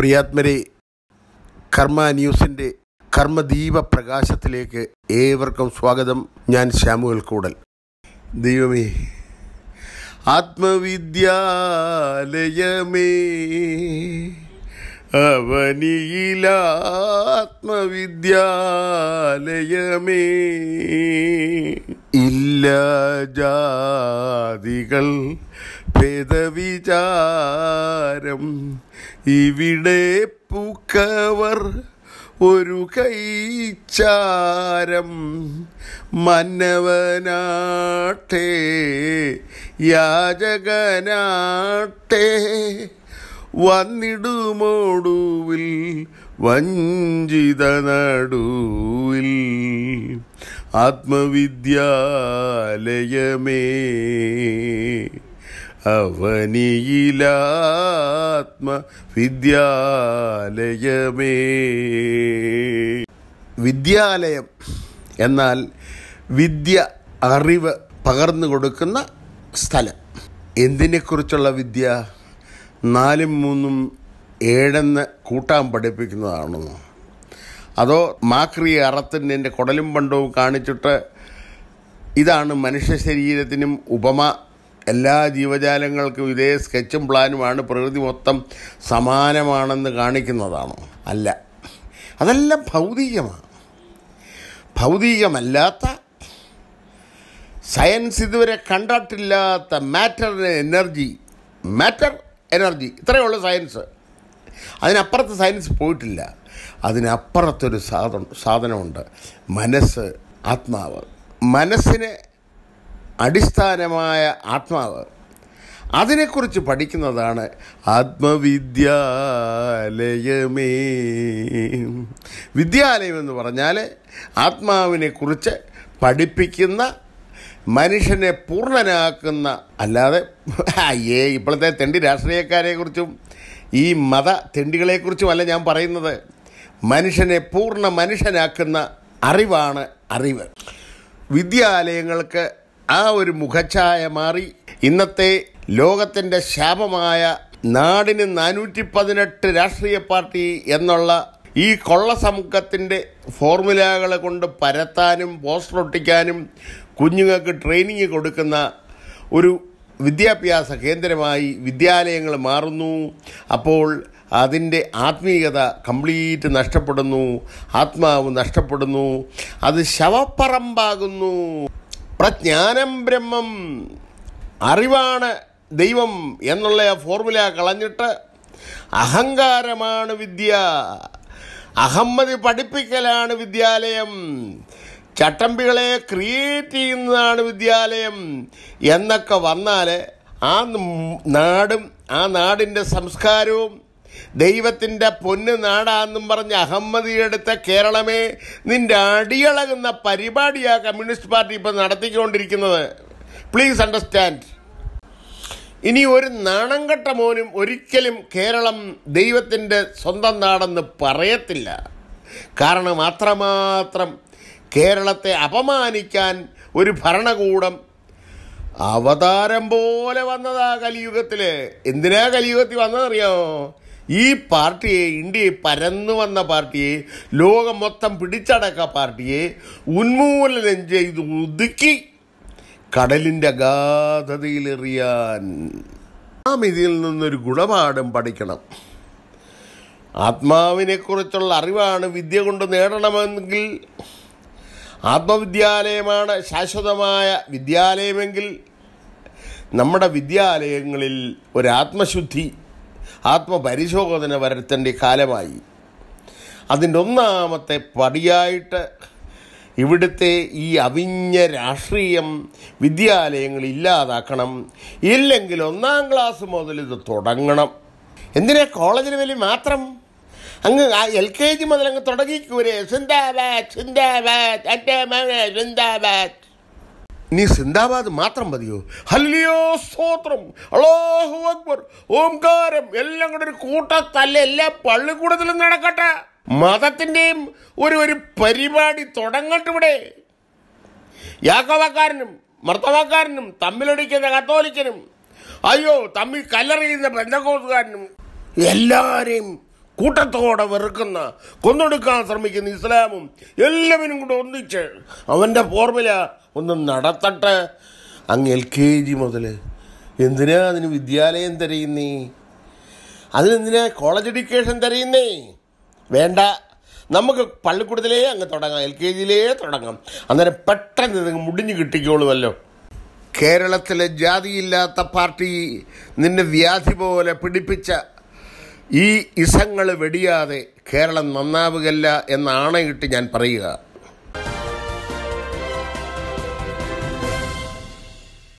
പ്രിയാത്മരെ കർമ്മ ന്യൂസിൻ്റെ കർമ്മദീപ പ്രകാശത്തിലേക്ക് ഏവർക്കും സ്വാഗതം ഞാൻ ശ്യാമുവൽ കൂടൽ ദൈവമേ ആത്മവിദ്യാലയമേ അവനിയിലാത്മവിദ്യാലയമേ ഇല്ല ജാതികൾ ഭേദവിചാരം ഇവിടെ പൂക്കവർ ഒരു കൈച്ചാരം മന്നവനാട്ടെ യാചകനാട്ടെ വന്നിടുമോടുവിൽ വഞ്ചിത നടുവിൽ ആത്മവിദ്യാലയമേ അവനിയിലാത്മ വിദ്യാലയമേ വിദ്യാലയം എന്നാൽ വിദ്യ അറിവ് പകർന്നു കൊടുക്കുന്ന സ്ഥലം എന്തിനെക്കുറിച്ചുള്ള വിദ്യ നാലും മൂന്നും ഏഴെന്ന് കൂട്ടാൻ പഠിപ്പിക്കുന്നതാണെന്നോ അതോ മാക്രിയ അറത്തിൻ്റെ കുടലും പണ്ടവും കാണിച്ചിട്ട് ഇതാണ് മനുഷ്യ ശരീരത്തിനും ഉപമ എല്ലാ ജീവജാലങ്ങൾക്കും ഇതേ സ്കെച്ചും പ്ലാനുമാണ് പ്രകൃതി മൊത്തം സമാനമാണെന്ന് കാണിക്കുന്നതാണ് അല്ല അതെല്ലാം ഭൗതികമാണ് ഭൗതികമല്ലാത്ത സയൻസ് ഇതുവരെ കണ്ടിട്ടില്ലാത്ത മാറ്റർ എനർജി മാറ്റർ എനർജി ഇത്രയേ ഉള്ളൂ സയൻസ് അതിനപ്പുറത്ത് സയൻസ് പോയിട്ടില്ല അതിനപ്പുറത്തൊരു സാധനം സാധനമുണ്ട് മനസ്സ് ആത്മാവ് മനസ്സിന് അടിസ്ഥാനമായ ആത്മാവ് അതിനെക്കുറിച്ച് പഠിക്കുന്നതാണ് ആത്മവിദ്യാലയമേ വിദ്യാലയം എന്ന് പറഞ്ഞാൽ ആത്മാവിനെക്കുറിച്ച് പഠിപ്പിക്കുന്ന മനുഷ്യനെ പൂർണ്ണനാക്കുന്ന അല്ലാതെ അയ്യേ ഇപ്പോഴത്തെ തെണ്ടി രാഷ്ട്രീയക്കാരെക്കുറിച്ചും ഈ മത തെണ്ടികളെക്കുറിച്ചുമല്ല ഞാൻ പറയുന്നത് മനുഷ്യനെ പൂർണ്ണ മനുഷ്യനാക്കുന്ന അറിവാണ് അറിവ് വിദ്യാലയങ്ങൾക്ക് ആ ഒരു മുഖഛായ മാറി ഇന്നത്തെ ലോകത്തിൻ്റെ ശാപമായ നാടിന് നാനൂറ്റി പതിനെട്ട് രാഷ്ട്രീയ പാർട്ടി എന്നുള്ള ഈ കൊള്ള സമൂഹത്തിൻ്റെ ഫോർമുലകളെ കൊണ്ട് പരത്താനും പോസ്റ്റർ ഒട്ടിക്കാനും കുഞ്ഞുങ്ങൾക്ക് ട്രെയിനിങ് കൊടുക്കുന്ന ഒരു വിദ്യാഭ്യാസ കേന്ദ്രമായി വിദ്യാലയങ്ങൾ മാറുന്നു അപ്പോൾ അതിൻ്റെ ആത്മീയത കംപ്ലീറ്റ് നഷ്ടപ്പെടുന്നു ആത്മാവ് നഷ്ടപ്പെടുന്നു അത് ശവപ്പറമ്പാകുന്നു പ്രജ്ഞാനം ബ്രഹ്മം അറിവാണ് ദൈവം എന്നുള്ള ആ ഫോർമുല കളഞ്ഞിട്ട് അഹങ്കാരമാണ് വിദ്യ അഹമ്മതി പഠിപ്പിക്കലാണ് വിദ്യാലയം ചട്ടമ്പികളെ ക്രിയേറ്റ് ചെയ്യുന്നതാണ് വിദ്യാലയം എന്നൊക്കെ വന്നാൽ ആ നാടും ആ നാടിൻ്റെ സംസ്കാരവും ദൈവത്തിൻ്റെ പൊന്ന് നാടാന്നും പറഞ്ഞ് അഹമ്മദിയെടുത്ത കേരളമേ നിന്റെ അടിയളകുന്ന പരിപാടിയാണ് കമ്മ്യൂണിസ്റ്റ് പാർട്ടി ഇപ്പം നടത്തിക്കൊണ്ടിരിക്കുന്നത് പ്ലീസ് അണ്ടർസ്റ്റാൻഡ് ഇനി ഒരു നാണംകെട്ട മോനും ഒരിക്കലും കേരളം ദൈവത്തിൻ്റെ സ്വന്തം നാടെന്ന് പറയത്തില്ല കാരണം അത്രമാത്രം കേരളത്തെ അപമാനിക്കാൻ ഒരു ഭരണകൂടം അവതാരം പോലെ വന്നതാ കലിയുഗത്തിൽ എന്തിനാ കലിയുഗത്തിൽ വന്നതറിയോ ഈ പാർട്ടിയെ ഇന്ത്യയെ പരന്നു വന്ന പാർട്ടിയെ ലോകം മൊത്തം പിടിച്ചടക്ക പാർട്ടിയെ ഉന്മൂലനം ചെയ്ത് ഒതുക്കി കടലിൻ്റെ അഗാധതയിലെറിയാൻ നാം ഇതിൽ നിന്നൊരു ഗുണപാഠം പഠിക്കണം ആത്മാവിനെക്കുറിച്ചുള്ള അറിവാണ് വിദ്യ കൊണ്ട് നേടണമെങ്കിൽ ആത്മവിദ്യാലയമാണ് ശാശ്വതമായ വിദ്യാലയമെങ്കിൽ നമ്മുടെ വിദ്യാലയങ്ങളിൽ ഒരാത്മശുദ്ധി ആത്മപരിശോധന വരുത്തേണ്ട കാലമായി അതിൻ്റെ ഒന്നാമത്തെ പടിയായിട്ട് ഇവിടുത്തെ ഈ അവിഞ്ഞ രാഷ്ട്രീയം വിദ്യാലയങ്ങൾ ഇല്ലാതാക്കണം ഇല്ലെങ്കിൽ ഒന്നാം ക്ലാസ് മുതൽ ഇത് തുടങ്ങണം എന്തിനാ കോളേജിന് വേണ്ടി മാത്രം അങ്ങ് ആ എൽ കെ ജി മുതൽ അങ്ങ് തുടങ്ങിക്കൂരെ സിന്ദാബാദ് സിന്ദാബാദ് എൻ്റെ മകനെ സിന്ദാബാദ് നീ സിന്ദാബാദ് മാത്രം മതിയോ ഹല്ലിയോ സ്തോത്രം അള്ളാഹു അക്ബർ ഓംകാരം എല്ലാം കൂടെ ഒരു കൂട്ടത്തല്ല എല്ലാ പള്ളിക്കൂടത്തിലും നടക്കട്ടെ മതത്തിൻ്റെയും ഒരു ഒരു പരിപാടി തുടങ്ങട്ടെ ഇവിടെ യാക്കോവക്കാരനും മർത്തവക്കാരനും തമ്മിലൊടിക്കുന്ന കത്തോലിക്കനും അയ്യോ തമ്മിൽ കല്ലറിയുന്ന ബന്ധക്കോസുകാരനും എല്ലാവരെയും കൂട്ടത്തോടെ വെറുക്കുന്ന കൊന്നൊടുക്കാൻ ശ്രമിക്കുന്ന ഇസ്ലാമും എല്ലാവരും കൂടെ ഒന്നിച്ച് അവൻ്റെ ഫോർമുല ഒന്ന് നടത്തട്ടെ അങ്ങ് എൽ കെ ജി മുതൽ എന്തിനാ അതിന് വിദ്യാലയം തിരയുന്നേ അതിനെന്തിനാ കോളേജ് എഡ്യൂക്കേഷൻ തിരയുന്നേ വേണ്ട നമുക്ക് പള്ളിക്കൂടത്തിലേ അങ്ങ് തുടങ്ങാം എൽ കെ ജിയിലേ തുടങ്ങാം അന്നേരം പെട്ടെന്ന് ഇത് മുടിഞ്ഞു കിട്ടിക്കോളുമല്ലോ കേരളത്തിലെ ജാതിയില്ലാത്ത പാർട്ടി നിന്നെ വ്യാധി പോലെ പിടിപ്പിച്ച ഈ ഇസങ്ങൾ വെടിയാതെ കേരളം നന്നാവുകയല്ല എന്നാണയിട്ട് ഞാൻ പറയുക